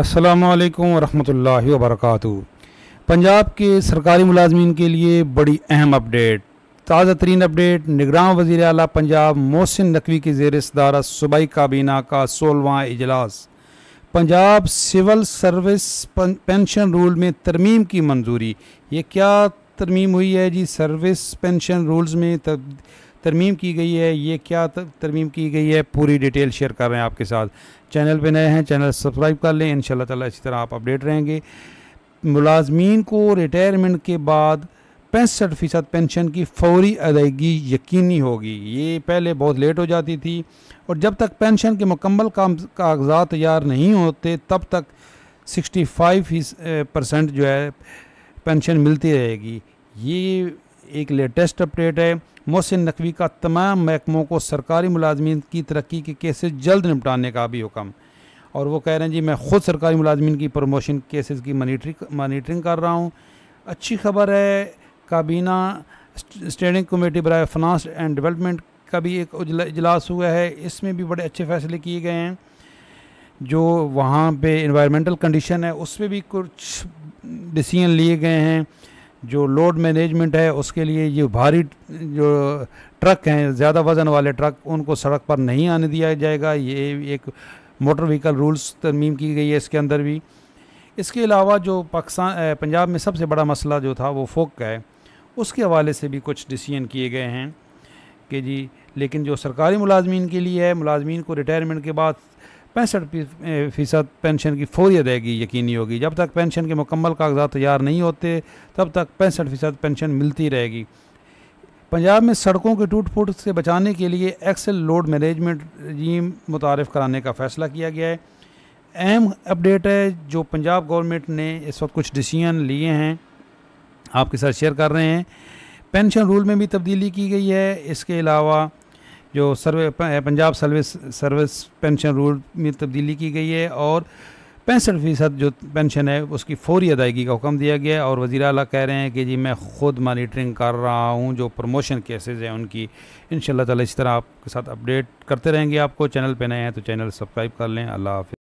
अस्सलाम वालेकुम रहमतुल्लाहि पंजाब के सरकारी मुलाजमीन के लिए बड़ी अहम अपडेट ताज़ा तरीन अपडेट निगरान वज़ी अला पंजाब मोहसिन नकवी की जेर सदारत सूबाई काबीना का सोलवा इजलास Punjab civil service pension rule में तरमीम की मंजूरी ये क्या तरमीम हुई है जी सर्विस पेंशन रूल्स में तब तरमीम की गई है ये क्या तरमीम की गई है पूरी डिटेल शेयर कर रहे हैं आपके साथ चैनल पे नए हैं चैनल सब्सक्राइब कर लें इन ताला इसी तरह आप अपडेट रहेंगे मुलाजमीन को रिटायरमेंट के बाद पैंसठ फ़ीसद पेंशन की फौरी अदायगी यकीनी होगी ये पहले बहुत लेट हो जाती थी और जब तक पेंशन के मुकम्मल कागजात तैयार नहीं होते तब तक 65 परसेंट जो है पेंशन मिलती रहेगी ये एक लेटेस्ट अपडेट है मोहसिन नकवी का तमाम महकमों को सरकारी मुलाजमीन की तरक्की के केसेस जल्द निपटाने का भी हुक्म और वो कह रहे हैं जी मैं ख़ुद सरकारी मुलाजमी की प्रमोशन केसेस की मॉनिटरिंग कर रहा हूँ अच्छी खबर है काबीना स्टैंडिंग कमेटी बरए फनास एंड डेवलपमेंट का भी एक इजलास हुआ है इसमें भी बड़े अच्छे फैसले किए गए हैं जो वहाँ पर इन्वायरमेंटल कंडीशन है उस पर भी कुछ डिसीजन लिए गए हैं जो लोड मैनेजमेंट है उसके लिए ये भारी जो ट्रक हैं ज़्यादा वज़न वाले ट्रक उनको सड़क पर नहीं आने दिया जाएगा ये एक मोटर व्हीकल रूल्स तरमीम की गई है इसके अंदर भी इसके अलावा जो पाकिस्तान पंजाब में सबसे बड़ा मसला जो था वो फोक का है उसके हवाले से भी कुछ डिसीजन किए गए हैं कि जी लेकिन जो सरकारी मुलाजमीन के लिए है मुलाजमीन को रिटायरमेंट के बाद पैंसठ फ़ीसद पेंशन की फौरी अदायगी यकीनी होगी जब तक पेंशन के मुकम्मल कागजात तैयार नहीं होते तब तक पैंसठ फ़ीसद पेंशन मिलती रहेगी पंजाब में सड़कों के टूट फूट से बचाने के लिए एक्सेल लोड मैनेजमेंट रजीम मुतारफ़ कराने का फ़ैसला किया गया है अहम अपडेट है जो पंजाब गवर्नमेंट ने इस वक्त कुछ डिसीजन लिए हैं आपके साथ शेयर कर रहे हैं पेंशन रूल में भी तब्दीली की गई है इसके अलावा जो survey Punjab service service pension rule में तब्दीली की गई है और पैंसठ फ़ीसद जो पेंशन है उसकी फौरी अदायगी का हुक्म दिया गया है और वज़ी अल कह रहे हैं कि जी मैं ख़ुद मॉनिटरिंग कर रहा हूँ जो प्रमोशन केसेज हैं उनकी इन शाला इस तरह आपके साथ अपडेट करते रहेंगे आपको चैनल पर नए हैं तो चैनल सब्सक्राइब कर लें अल्लाह हाफि